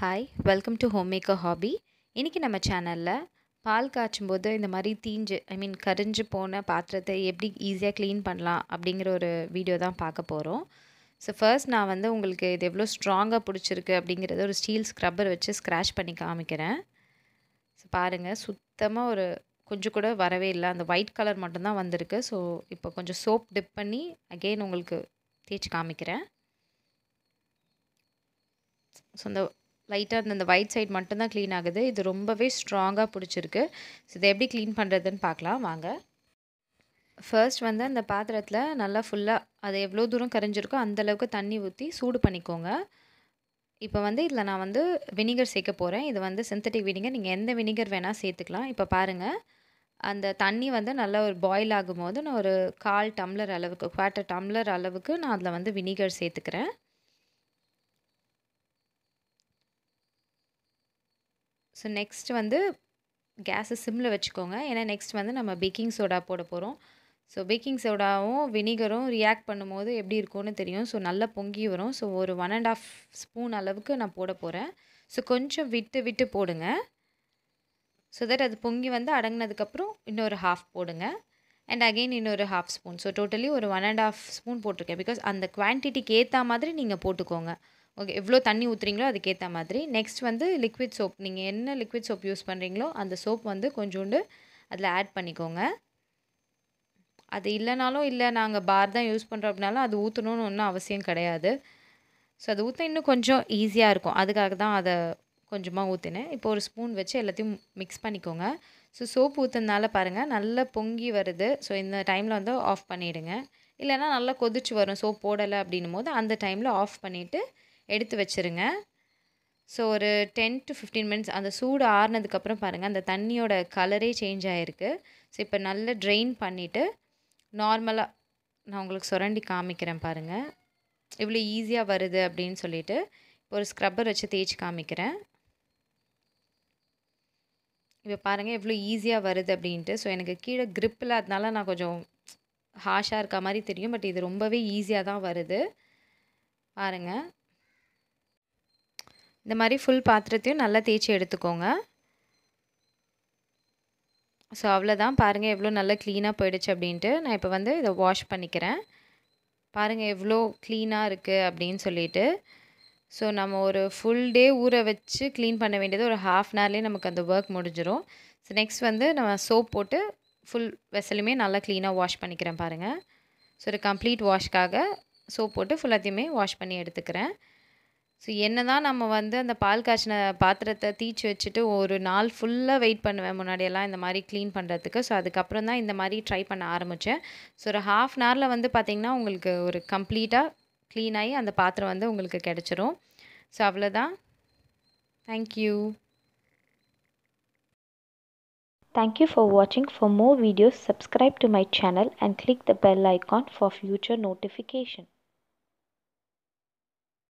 hi welcome to home maker hobby இன்றைக்கி நம்ம சேனலில் பால் காய்ச்சும் போது இந்த மாதிரி தீஞ்சு ஐ மீன் கரிஞ்சு போன பாத்திரத்தை எப்படி ஈஸியாக க்ளீன் பண்ணலாம் அப்படிங்கிற ஒரு வீடியோ தான் பார்க்க போகிறோம் ஸோ ஃபர்ஸ்ட் நான் வந்து உங்களுக்கு இது எவ்வளோ ஸ்ட்ராங்காக பிடிச்சிருக்கு அப்படிங்கிறத ஒரு ஸ்டீல் ஸ்க்ரப்பர் வச்சு ஸ்க்ராச் பண்ணி காமிக்கிறேன் ஸோ பாருங்கள் சுத்தமாக ஒரு கொஞ்சம் கூட வரவே இல்லை அந்த ஒயிட் கலர் மட்டும்தான் வந்திருக்கு ஸோ இப்போ கொஞ்சம் சோப் டிப் பண்ணி அகெயின் உங்களுக்கு தேய்ச்சி காமிக்கிறேன் ஸோ இந்த லைட்டாக அந்த ஒயிட் சைட் மட்டும்தான் க்ளீன் ஆகுது இது ரொம்பவே ஸ்ட்ராங்காக பிடிச்சிருக்கு ஸோ இதை எப்படி க்ளீன் பண்ணுறதுன்னு பார்க்கலாம் வாங்க ஃபர்ஸ்ட் வந்து அந்த பாத்திரத்தில் நல்லா ஃபுல்லாக அது எவ்வளோ தூரம் கரைஞ்சிருக்கோ அந்தளவுக்கு தண்ணி ஊற்றி சூடு பண்ணிக்கோங்க இப்போ வந்து இதில் நான் வந்து வினிகர் சேர்க்க போகிறேன் இது வந்து சிந்தட்டிக் வினிகர் நீங்கள் எந்த வினிகர் வேணால் சேர்த்துக்கலாம் இப்போ பாருங்கள் அந்த தண்ணி வந்து நல்லா ஒரு பாயில் ஆகும்போது நான் ஒரு கால் டம்ளர் அளவுக்கு குவார்ட்டர் டம்ளர் அளவுக்கு நான் அதில் வந்து வினிகர் சேர்த்துக்கிறேன் ஸோ நெக்ஸ்ட் வந்து கேஸை சிம்மில் வச்சுக்கோங்க ஏன்னா நெக்ஸ்ட் வந்து நம்ம பேக்கிங் சோடா போட போகிறோம் ஸோ பேக்கிங் சோடாவும் வினிகரும் ரியாக்ட் பண்ணும்போது எப்படி இருக்கும்னு தெரியும் ஸோ நல்லா பொங்கி வரும் ஸோ ஒரு ஒன் அண்ட் ஆஃப் ஸ்பூன் அளவுக்கு நான் போட போகிறேன் ஸோ கொஞ்சம் விட்டு விட்டு போடுங்க ஸோ தட் அது பொங்கி வந்து அடங்கினதுக்கப்புறம் இன்னொரு ஹாஃப் போடுங்க அண்ட் அகெயின் இன்னொரு ஹாஃப் ஸ்பூன் ஸோ டோட்டலி ஒரு ஒன் அண்ட் ஆஃப் ஸ்பூன் போட்டிருக்கேன் பிகாஸ் அந்த குவான்டிட்டிக்கு ஏற்ற மாதிரி நீங்கள் போட்டுக்கோங்க ஓகே எவ்வளோ தண்ணி ஊற்றுறீங்களோ அதுக்கேற்ற மாதிரி நெக்ஸ்ட் வந்து லிக்விட் சோப் நீங்கள் என்ன லிக்விட் சோப் யூஸ் பண்ணுறீங்களோ அந்த சோப் வந்து கொஞ்சோண்டு அதில் ஆட் பண்ணிக்கோங்க அது இல்லைனாலும் இல்லை நாங்கள் பார் தான் யூஸ் பண்ணுறோம் அப்படின்னாலும் அது ஊற்றணும்னு ஒன்றும் அவசியம் கிடையாது ஸோ அது ஊற்ற இன்னும் கொஞ்சம் ஈஸியாக இருக்கும் அதுக்காக தான் அதை கொஞ்சமாக ஊற்றினேன் இப்போ ஒரு ஸ்பூன் வச்சு எல்லாத்தையும் மிக்ஸ் பண்ணிக்கோங்க ஸோ சோப்பு ஊற்றுனால பாருங்கள் நல்லா பொங்கி வருது ஸோ இந்த டைமில் வந்து ஆஃப் பண்ணிவிடுங்க இல்லைனா நல்லா கொதிச்சு வரும் சோப் போடலை அப்படின்னும் போது அந்த டைமில் ஆஃப் பண்ணிவிட்டு எடுத்து வச்சுருங்க ஸோ ஒரு டென் டு ஃபிஃப்டீன் மினிட்ஸ் அந்த சூடு ஆறுனதுக்கப்புறம் பாருங்கள் அந்த தண்ணியோட கலரே சேஞ்ச் ஆகிருக்கு ஸோ இப்போ நல்லா ட்ரெயின் பண்ணிவிட்டு நார்மலாக நான் உங்களுக்கு சுரண்டி காமிக்கிறேன் பாருங்கள் இவ்வளோ ஈஸியாக வருது அப்படின்னு சொல்லிட்டு ஒரு ஸ்க்ரப்பர் வச்சு தேய்ச்சி காமிக்கிறேன் இப்போ பாருங்கள் எவ்வளோ ஈஸியாக வருது அப்படின்ட்டு ஸோ எனக்கு கீழே க்ரிப் இல்லாததுனால நான் கொஞ்சம் ஹாஷாக இருக்க மாதிரி தெரியும் பட் இது ரொம்பவே ஈஸியாக தான் வருது பாருங்கள் இந்த மாதிரி ஃபுல் பாத்திரத்தையும் நல்லா தேய்ச்சி எடுத்துக்கோங்க ஸோ அவ்வளோதான் பாருங்கள் எவ்வளோ நல்லா க்ளீனாக போயிடுச்சு அப்படின்ட்டு நான் இப்போ வந்து இதை வாஷ் பண்ணிக்கிறேன் பாருங்கள் எவ்வளோ க்ளீனாக இருக்குது அப்படின்னு சொல்லிட்டு ஸோ நம்ம ஒரு ஃபுல் டே ஊற வச்சு க்ளீன் பண்ண வேண்டியது ஒரு ஹாஃப் அன் ஹவர்லேயே நமக்கு அந்த ஒர்க் முடிஞ்சிடும் ஸோ நெக்ஸ்ட் வந்து நம்ம சோப் போட்டு ஃபுல் வெசலுமே நல்லா க்ளீனாக வாஷ் பண்ணிக்கிறேன் பாருங்கள் ஸோ ஒரு கம்ப்ளீட் வாஷ்க்காக சோப் போட்டு ஃபுல்லாத்தையுமே வாஷ் பண்ணி எடுத்துக்கிறேன் ஸோ என்ன தான் நம்ம வந்து அந்த பால் காய்ச்சின பாத்திரத்தை தீச்சு வச்சுட்டு ஒரு நாள் ஃபுல்லாக வெயிட் பண்ணுவேன் முன்னாடியெல்லாம் இந்த மாதிரி க்ளீன் பண்ணுறதுக்கு ஸோ அதுக்கப்புறம் தான் இந்த மாதிரி ட்ரை பண்ண ஆரம்பித்தேன் ஸோ ஒரு ஹாஃப் அன் ஹவரில் வந்து பார்த்திங்கன்னா உங்களுக்கு ஒரு கம்ப்ளீட்டாக க்ளீன் ஆகி அந்த பாத்திரம் வந்து உங்களுக்கு கிடச்சிரும் ஸோ அவ்வளோதான் தேங்க்யூ தேங்க் யூ ஃபார் வாட்சிங் for more videos subscribe to my channel and click the bell icon for future notification